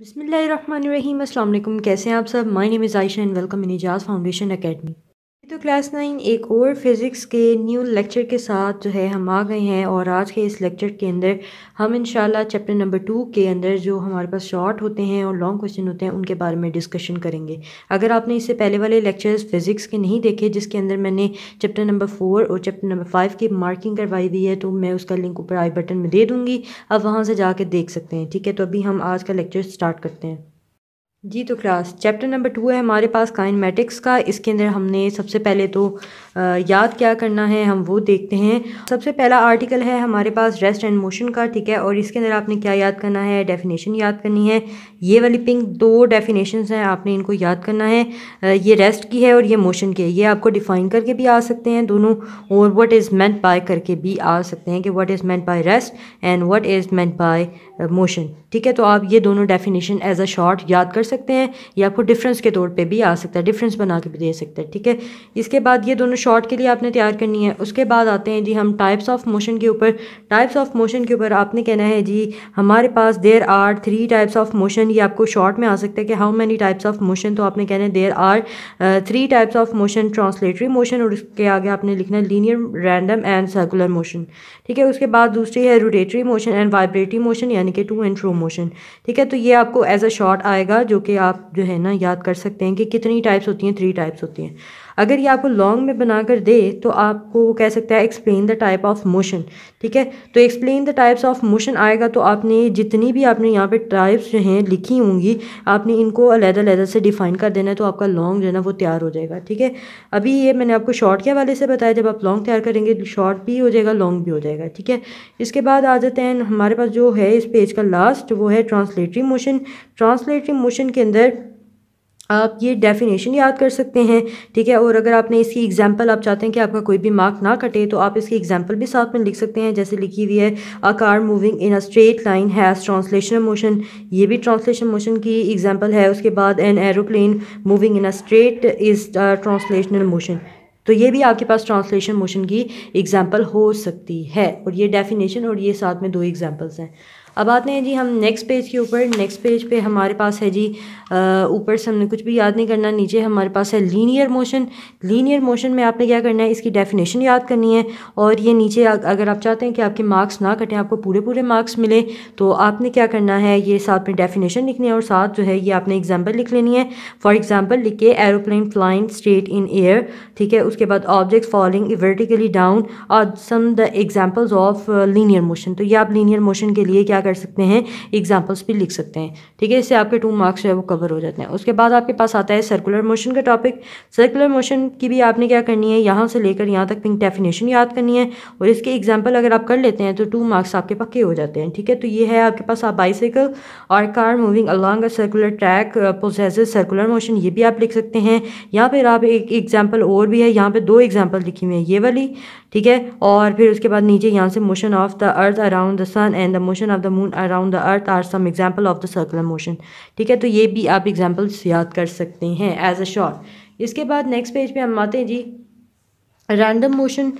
बिसमीम अल्लाम कैसे हैं आप सब my name is Ayesha and welcome in Ejaz foundation academy तो क्लास नाइन एक और फिज़िक्स के न्यू लेक्चर के साथ जो है हम आ गए हैं और आज के इस लेक्चर के अंदर हम इन चैप्टर नंबर टू के अंदर जो हमारे पास शॉर्ट होते हैं और लॉन्ग क्वेश्चन होते हैं उनके बारे में डिस्कशन करेंगे अगर आपने इससे पहले वाले लेक्चर्स फिज़िक्स के नहीं देखे जिसके अंदर मैंने चैप्टर नंबर फोर और चैप्टर नंबर फाइव की मार्किंग करवाई हुई है तो मैं उसका लिंक ऊपर आई बटन में दे दूँगी आप वहाँ से जा देख सकते हैं ठीक है तो अभी हम आज का लेक्चर स्टार्ट करते हैं जी तो क्लास चैप्टर नंबर टू है हमारे पास काइनमेटिक्स का इसके अंदर हमने सबसे पहले तो याद क्या करना है हम वो देखते हैं सबसे पहला आर्टिकल है हमारे पास रेस्ट एंड मोशन का ठीक है और इसके अंदर आपने क्या याद करना है डेफिनेशन याद करनी है ये वाली पिंक दो डेफिनेशन हैं आपने इनको याद करना है ये रेस्ट की है और ये मोशन की है ये आपको डिफ़ाइन करके भी आ सकते हैं दोनों और वट इज़ मैंट बाय करके भी आ सकते हैं कि what is meant by rest and what is meant by motion uh, ठीक है तो आप ये दोनों डेफिनेशन एज अ शॉर्ट याद कर सकते हैं या आपको डिफरेंस के तौर पे भी आ सकता है डिफरेंस बना के भी दे सकते हैं ठीक है इसके बाद ये दोनों शॉर्ट के लिए आपने तैयार करनी है उसके बाद आते हैं जी हम टाइप्स ऑफ मोशन के ऊपर टाइप्स ऑफ मोशन के ऊपर आपने कहना है जी हमारे पास there are three types of motion ये आपको शॉर्ट में आ सकता है कि how many types of motion तो आपने कहना है there are three types of motion translatory motion और उसके आगे आपने लिखना है linear random and circular motion ठीक है उसके बाद दूसरी है rotatory motion and vibratory motion यानी यानी कि टू एंड थ्रो मोशन ठीक है तो ये आपको एज अ शॉर्ट आएगा जो कि आप जो है ना याद कर सकते हैं कि कितनी टाइप्स होती हैं थ्री टाइप्स होती हैं अगर ये आपको लॉन्ग में बना कर दे तो आपको कह सकता है explain the type of motion ठीक है तो explain the types of motion आएगा तो आपने जितनी भी आपने यहाँ पे टाइप्स जो हैं लिखी होंगी आपने इनको अलहदा अलहदा से डिफ़ाइन कर देना है तो आपका लॉन्ग जो है ना वो तैयार हो जाएगा ठीक है अभी ये मैंने आपको शॉर्ट के हवाले से बताया जब आप लॉन्ग तैयार करेंगे शॉर्ट भी हो जाएगा लॉन्ग भी हो जाएगा ठीक है इसके बाद आ जाते हैं हमारे पास जो है इस पेज का लास्ट वो है ट्रांसलेटरी मोशन ट्रांसलेटरी मोशन के अंदर आप ये डेफिनेशन याद कर सकते हैं ठीक है और अगर आपने इसकी एग्जांपल आप चाहते हैं कि आपका कोई भी मार्क ना कटे तो आप इसकी एग्जांपल भी साथ में लिख सकते हैं जैसे लिखी हुई है a car moving in a straight line has translation motion ये भी ट्रांसलेशन मोशन की एग्जांपल है उसके बाद an aeroplane moving in a straight is translational motion तो ये भी आपके पास ट्रांसलेशन मोशन की एग्जाम्पल हो सकती है और ये डेफिनेशन और ये साथ में दो एग्जाम्पल्स हैं अब आते हैं जी हम नेक्स्ट पेज के ऊपर नेक्स्ट पेज पे हमारे पास है जी ऊपर से हमने कुछ भी याद नहीं करना नीचे हमारे पास है लीनियर मोशन लीनियर मोशन में आपने क्या करना है इसकी डेफिनेशन याद करनी है और ये नीचे अगर आप चाहते हैं कि आपके मार्क्स ना कटें आपको पूरे पूरे मार्क्स मिले तो आपने क्या करना है ये साथ में डेफिनेशन लिखनी है और साथ जो है ये आपने एग्जाम्पल लिख लेनी है फॉर एग्जाम्पल लिख के aeroplane flying straight in air ठीक है उसके बाद ऑब्जेक्ट फॉलिंग वर्टिकली डाउन और some the examples of linear motion तो ये आप लीनियर मोशन के लिए क्या कर सकते हैं एग्जाम्पल्स भी लिख सकते हैं ठीक है इससे आपके टू मार्क्स जो है वो कवर हो जाते हैं उसके बाद आपके पास आता है सर्कुलर मोशन का टॉपिक सर्कुलर मोशन की भी आपने क्या करनी है यहाँ से लेकर यहाँ तक पिंक डेफिनेशन याद करनी है और इसके एग्जाम्पल अगर आप कर लेते हैं तो टू मार्क्स आपके पक्के हो जाते हैं ठीक है तो ये है आपके पास आप बाईसाइकिल और car moving along a circular track process circular motion ये भी आप लिख सकते हैं या फिर आप एक एग्जाम्पल और भी है यहाँ पर दो एग्जाम्पल लिखी हुई है ये वाली ठीक है और फिर उसके बाद नीचे यहाँ से motion of the earth around the sun and the motion of the moon around the earth are some example of the circular motion ठीक है तो ये भी आप एग्जाम्पल्स याद कर सकते हैं एज अ शॉर्ट इसके बाद नेक्स्ट पेज पे हम आते हैं जी रैंडम मोशन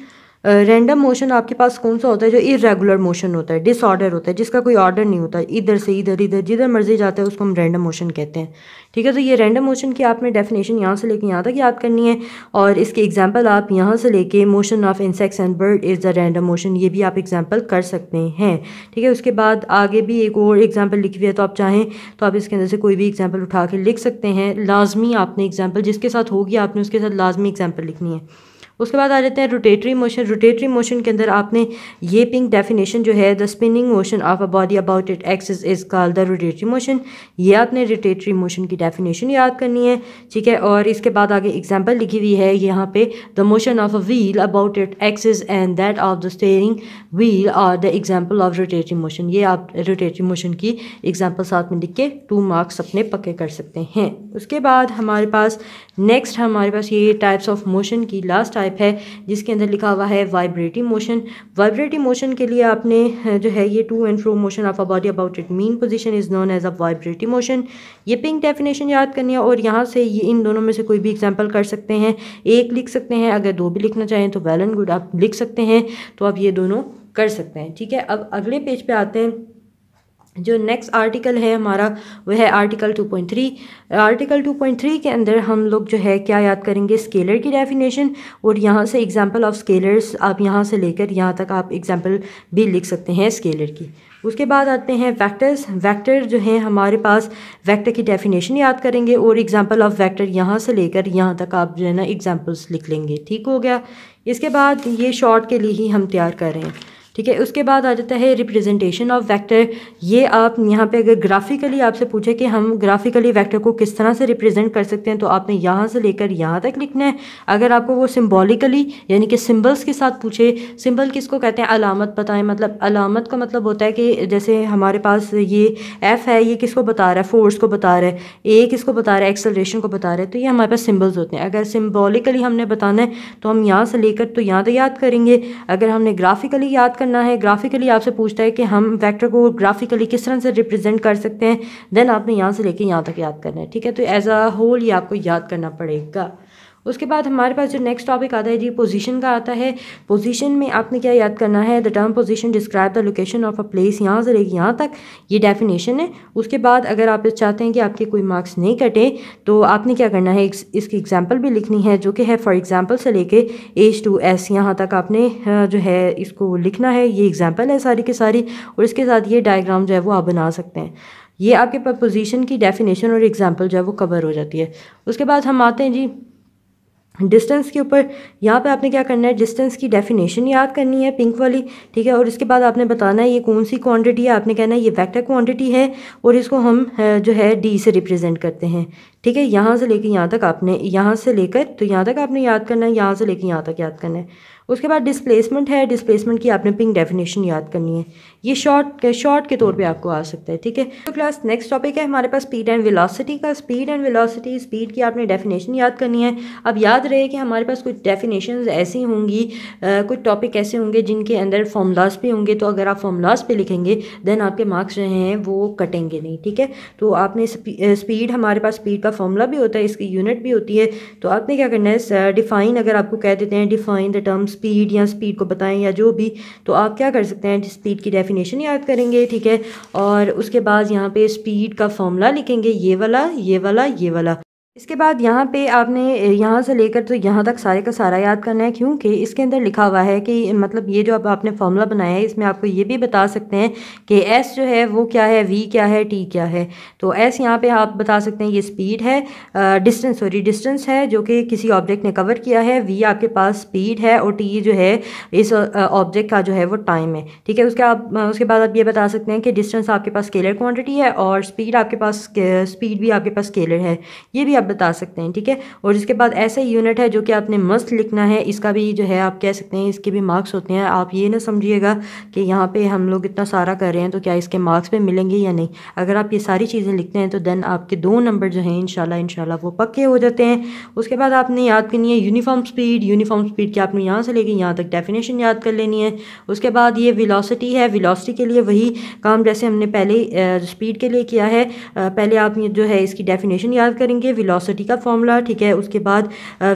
रैंडम मोशन आपके पास कौन सा होता है जो इरेगुलर मोशन होता है डिसऑर्डर होता है जिसका कोई ऑर्डर नहीं होता इधर से इधर इधर जिधर मर्जी जाता है उसको हम रैंडम मोशन कहते हैं ठीक है तो ये रैंडम मोशन की आपने डेफिनेशन यहाँ से लेके यहाँ तक याद करनी है और इसके एग्जाम्पल आप यहाँ से लेके motion of insects and bird is the random motion ये भी आप एग्जाम्पल कर सकते हैं ठीक है उसके बाद आगे भी एक और एग्जाम्पल लिखी हुई है तो आप चाहें तो आप इसके अंदर से कोई भी एग्जाम्पल उठा के लिख सकते हैं लाजमी आपने एग्जाम्पल जिसके साथ होगी आपने उसके साथ लाजमी एग्जाम्पल लिखनी है उसके बाद आ जाते हैं रोटेटरी मोशन रोटेटरी मोशन के अंदर आपने ये पिंक डेफिनेशन जो है the spinning motion of a body about it axis is call the rotatory motion ये आपने रोटेटरी मोशन की डेफिनेशन याद करनी है ठीक है और इसके बाद आगे एग्जाम्पल लिखी हुई है यहाँ पे the motion of a wheel about it axis and that of the steering wheel are the example of rotatory motion ये आप रोटेटरी मोशन की एग्जाम्पल साथ में लिख के टू मार्क्स अपने पक्के कर सकते हैं उसके बाद हमारे पास नेक्स्ट हमारे पास ये टाइप्स ऑफ मोशन की लास्ट टाइप है जिसके अंदर लिखा हुआ है वाइब्रेटिंग मोशन वाइब्रेटिंग मोशन के लिए आपने जो है ये to and fro motion of a body about it mean position is known as a vibrating motion ये पिंक डेफिनेशन याद करनी है और यहाँ से ये इन दोनों में से कोई भी एग्जाम्पल कर सकते हैं एक लिख सकते हैं अगर दो भी लिखना चाहें तो वेल एंड गुड आप लिख सकते हैं तो आप ये दोनों कर सकते हैं ठीक है अब अगले पेज पे आते हैं जो नेक्स्ट आर्टिकल है हमारा वह है आर्टिकल 2.3 आर्टिकल 2.3 के अंदर हम लोग जो है क्या याद करेंगे स्केलर की डेफिनेशन और यहाँ से एग्जांपल ऑफ स्केलर्स आप यहाँ से लेकर यहाँ तक आप एग्जांपल भी लिख सकते हैं स्केलर की उसके बाद आते हैं वेक्टर्स वेक्टर जो है हमारे पास वेक्टर की डेफिनेशन याद करेंगे और एग्जाम्पल ऑफ वैक्टर यहाँ से लेकर यहाँ तक आप जो है ना एग्जाम्पल्स लिख लेंगे ठीक हो गया इसके बाद ये शॉर्ट के लिए ही हम तैयार कर रहे हैं ठीक है उसके बाद आ जाता है रिप्रेजेंटेशन ऑफ वैक्टर ये आप यहाँ पे अगर ग्राफिकली आपसे पूछे कि हम ग्राफिकली वैक्टर को किस तरह से रिप्रेजेंट कर सकते हैं तो आपने यहाँ से लेकर यहाँ तक लिखना है अगर आपको वो सिम्बॉलिकली यानी कि सिम्बल्स के साथ पूछे सिम्बल किसको कहते हैं अलामत बताएं मतलब अलामत का मतलब होता है कि जैसे हमारे पास ये एफ़ है ये किसको बता रहा है फोर्स को बता रहा है ए किसको बता रहा है एक्सलेशन को बता रहा है तो ये हमारे पास सिम्बल्स होते हैं अगर सिम्बॉलिकली हमने बताना है तो हम यहाँ से लेकर तो यहाँ तक तो याद करेंगे अगर हमने ग्राफिकली याद कर करना है ग्राफिकली आपसे पूछता है कि हम वेक्टर को ग्राफिकली किस तरह से रिप्रेजेंट कर सकते हैं देन आपने यहाँ से लेके यहाँ तक याद करना है ठीक है तो एज अ होल ये आपको याद करना पड़ेगा उसके बाद हमारे पास जो नेक्स्ट टॉपिक आता है जी पोजीशन का आता है पोजीशन में आपने क्या याद करना है the term position describe the location of a place यहाँ से लेकर यहाँ तक ये डेफिनेशन है उसके बाद अगर आप चाहते हैं कि आपके कोई मार्क्स नहीं कटे तो आपने क्या करना है इसकी एग्जाम्पल भी लिखनी है जो कि है फॉर एग्ज़ाम्पल से लेके एज टू एस यहाँ तक आपने जो है इसको लिखना है ये एग्ज़ाम्पल है सारी की सारी और इसके साथ ये डायग्राम जो है वो आप बना सकते हैं ये आपके पास पोजीशन की डेफिनेशन और एग्जाम्पल जो है वो कवर हो जाती है उसके बाद हम आते हैं जी डिस्टेंस के ऊपर यहाँ पे आपने क्या करना है डिस्टेंस की डेफिनेशन याद करनी है पिंक वाली ठीक है और इसके बाद आपने बताना है ये कौन सी क्वांटिटी है आपने कहना है ये वेक्टर क्वांटिटी है और इसको हम जो है डी से रिप्रेजेंट करते हैं ठीक है यहाँ से लेकर यहाँ तक आपने यहाँ से लेकर तो यहाँ तक आपने याद करना है यहाँ से लेकर यहाँ तक याद करना है उसके बाद डिस्प्लेसमेंट है डिस्प्लेसमेंट की आपने पिंग डेफिनेशन याद करनी है ये शॉर्ट के शॉर्ट के तौर पे आपको आ सकता है ठीक है तो क्लास नेक्स्ट टॉपिक है हमारे पास स्पीड एंड वेलोसिटी का स्पीड एंड वेलोसिटी स्पीड की आपने डेफिनेशन याद करनी है अब याद रहे कि हमारे पास कुछ डेफिनेशन ऐसी होंगी कुछ टॉपिक ऐसे होंगे जिनके अंदर फॉर्मूलाज भी होंगे तो अगर आप फॉर्मूलाज पे लिखेंगे देन आपके मार्क्स जो हैं वो कटेंगे नहीं ठीक है तो आपने स्पीड हमारे पास स्पीड का फॉर्मूला भी होता है इसकी यूनिट भी होती है तो आपने क्या करना है डिफ़ाइन अगर आपको कह देते हैं डिफ़ाइन द टर्म्स स्पीड या स्पीड को बताएं या जो भी तो आप क्या कर सकते हैं स्पीड की डेफिनेशन याद करेंगे ठीक है और उसके बाद यहाँ पे स्पीड का फॉर्मूला लिखेंगे ये वाला ये वाला ये वाला इसके बाद यहाँ पे आपने यहाँ से लेकर तो यहाँ तक सारे का सारा याद करना है क्योंकि इसके अंदर लिखा हुआ है कि मतलब ये जो अब आपने फॉर्मूला बनाया है इसमें आपको ये भी बता सकते हैं कि एस जो है वो क्या है वी क्या है टी क्या है तो एस यहाँ पे आप बता सकते हैं ये स्पीड है डिस्टेंस सॉरी डिस्टेंस है जो कि किसी ऑब्जेक्ट ने कवर किया है वी आपके पास स्पीड है और टी जो है इस ऑब्जेक्ट का जो है वो टाइम है ठीक है उसके आप उसके बाद आप ये बता सकते हैं कि डिस्टेंस आपके पास स्केलर क्वान्टिटी है और स्पीड आपके पास स्पीड भी आपके पास स्केलर है ये भी आप बता सकते हैं ठीक है और जिसके बाद ऐसा यूनिट है जो कि आपने मस्त लिखना है इसका भी जो है आप कह सकते हैं इसके भी मार्क्स होते हैं आप ये ना समझिएगा कि यहाँ पे हम लोग इतना सारा कर रहे हैं तो क्या इसके मार्क्स पे मिलेंगे या नहीं अगर आप ये सारी चीज़ें लिखते हैं तो देन आपके दो नंबर जो हैं इनशाला इनशाला वो पक्के हो जाते हैं उसके बाद आपने याद करनी है यूनिफॉर्म स्पीड यूनिफॉर्म स्पीड की आपने यहाँ से लेके यहाँ तक डेफिनेशन याद कर लेनी है उसके बाद ये विलासिटी है विलासिटी के लिए वही काम जैसे हमने पहले स्पीड के लिए किया है पहले आप जो है इसकी डेफिनेशन याद करेंगे विलासिटी वेलोसिटी का फॉर्मूला ठीक है उसके बाद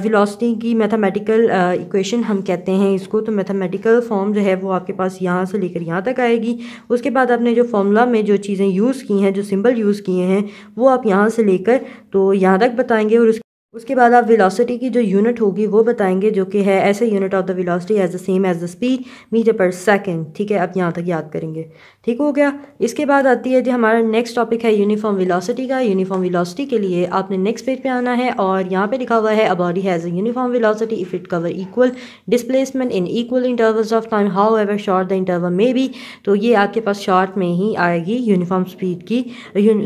वेलोसिटी की मैथमेटिकल इक्वेशन हम कहते हैं इसको तो मैथमेटिकल फॉर्म जो है वो आपके पास यहाँ से लेकर यहाँ तक आएगी उसके बाद आपने जो फॉर्मूला में जो चीज़ें यूज़ की हैं जो सिंबल यूज़ किए हैं वो आप यहाँ से लेकर तो यहाँ तक बताएंगे और उसके उसके बाद आप वेलोसिटी की जो यूनिट होगी वो बताएंगे जो कि है ऐसे unit of the velocity as the same as the speed metre per second ठीक है आप यहाँ तक याद करेंगे ठीक हो गया इसके बाद आती है जी हमारा नेक्स्ट टॉपिक है यूनिफॉर्म विलासिटी का यूनिफॉर्म विलासिटी के लिए आपने नेक्स्ट पेज पे आना है और यहाँ पे लिखा हुआ है a body has uniform velocity if it cover equal displacement in equal intervals of time however short the interval may be तो ये आपके पास शॉर्ट में ही आएगी यूनिफॉर्म स्पीड की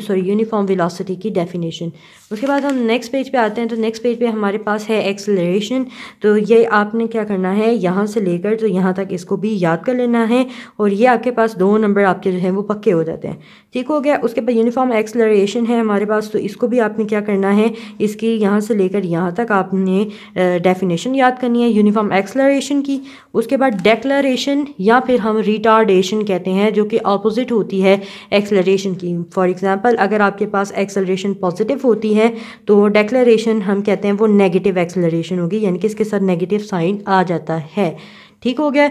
सॉरी यूनिफॉर्म विलासिटी की डेफिनेशन उसके बाद हम नेक्स्ट पेज पर आते हैं तो नेक्स्ट पेज पर हमारे पास है एक्सलेशन तो ये आपने क्या करना है यहाँ से लेकर तो यहाँ तक इसको भी याद कर लेना है और ये आपके पास दो नंबर नंबर आपके जो हैं वो पक्के हो जाते हैं ठीक हो गया उसके बाद यूनिफॉर्म एक्सलरेशन है हमारे पास तो इसको भी आपने क्या करना है इसकी यहाँ से लेकर यहाँ तक आपने डेफिनेशन याद करनी है यूनिफॉर्म एक्सलरेशन की उसके बाद डेक्लरेशन या फिर हम रिटार्डेशन कहते हैं जो कि ऑपोजिट होती है एक्सलरेशन की फॉर एग्ज़ाम्पल अगर आपके पास एक्सलरेशन पॉजिटिव होती है तो डेक्लरेशन हम कहते हैं वो नेगेटिव एक्सलरेशन होगी यानी कि इसके साथ नेगेटिव साइन आ जाता है ठीक हो गया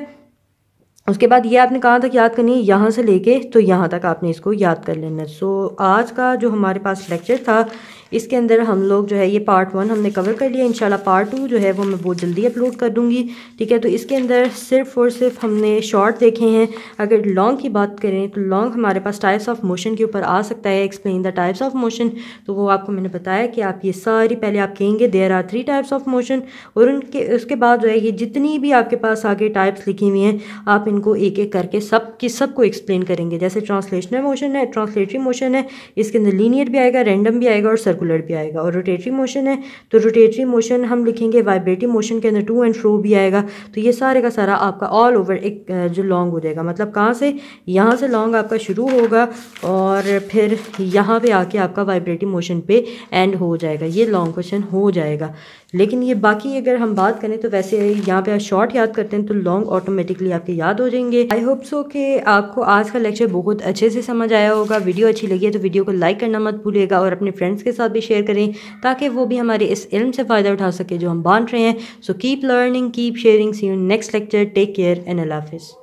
उसके बाद ये आपने कहाँ तक याद करनी है यहाँ से लेके तो यहाँ तक आपने इसको याद कर लेना सो so, आज का जो हमारे पास लेक्चर था इसके अंदर हम लोग जो है ये पार्ट वन हमने कवर कर लिया इंशाल्लाह पार्ट टू जो है वो मैं बहुत जल्दी अपलोड कर दूँगी ठीक है तो इसके अंदर सिर्फ और सिर्फ हमने शॉर्ट देखे हैं अगर लॉन्ग की बात करें तो लॉन्ग हमारे पास टाइप्स ऑफ मोशन के ऊपर आ सकता है explain the types of motion तो वो आपको मैंने बताया कि आप ये सारी पहले आप कहेंगे there are three types of motion और उनके उसके बाद जो है ये जितनी भी आपके पास आगे टाइप्स लिखी हुई हैं आप इनको एक एक करके सब की सब को एक्सप्लेन करेंगे जैसे ट्रांसलेशनल मोशन है ट्रांसलेटरी मोशन है इसके अंदर लीनियर भी आएगा रेंडम भी आएगा और सर्कुलर सर्कुलर भी आएगा और रोटेटरी मोशन है तो रोटेटरी मोशन हम लिखेंगे वाइब्रेटरी मोशन के अंदर टू एंड फ्रो भी आएगा तो ये सारे का सारा आपका ऑल ओवर एक जो लॉन्ग हो जाएगा मतलब कहाँ से यहाँ से लॉन्ग आपका शुरू होगा और फिर यहाँ पे आके आपका वाइब्रेटरी मोशन पे एंड हो जाएगा ये लॉन्ग क्वेश्चन हो जाएगा लेकिन ये बाकी अगर हम बात करें तो वैसे यहाँ पे आप शॉर्ट याद करते हैं तो लॉन्ग ऑटोमेटिकली आपके याद हो जाएंगे आई होप सो कि आपको आज का लेक्चर बहुत अच्छे से समझ आया होगा वीडियो अच्छी लगी है तो वीडियो को लाइक करना मत भूलिएगा और अपने फ्रेंड्स के साथ भी शेयर करें ताकि वो भी हमारे इस इल्म से फ़ायदा उठा सके जो हम बांट रहे हैं so keep learning keep sharing see you next lecture take care and अल्लाह हाफिज़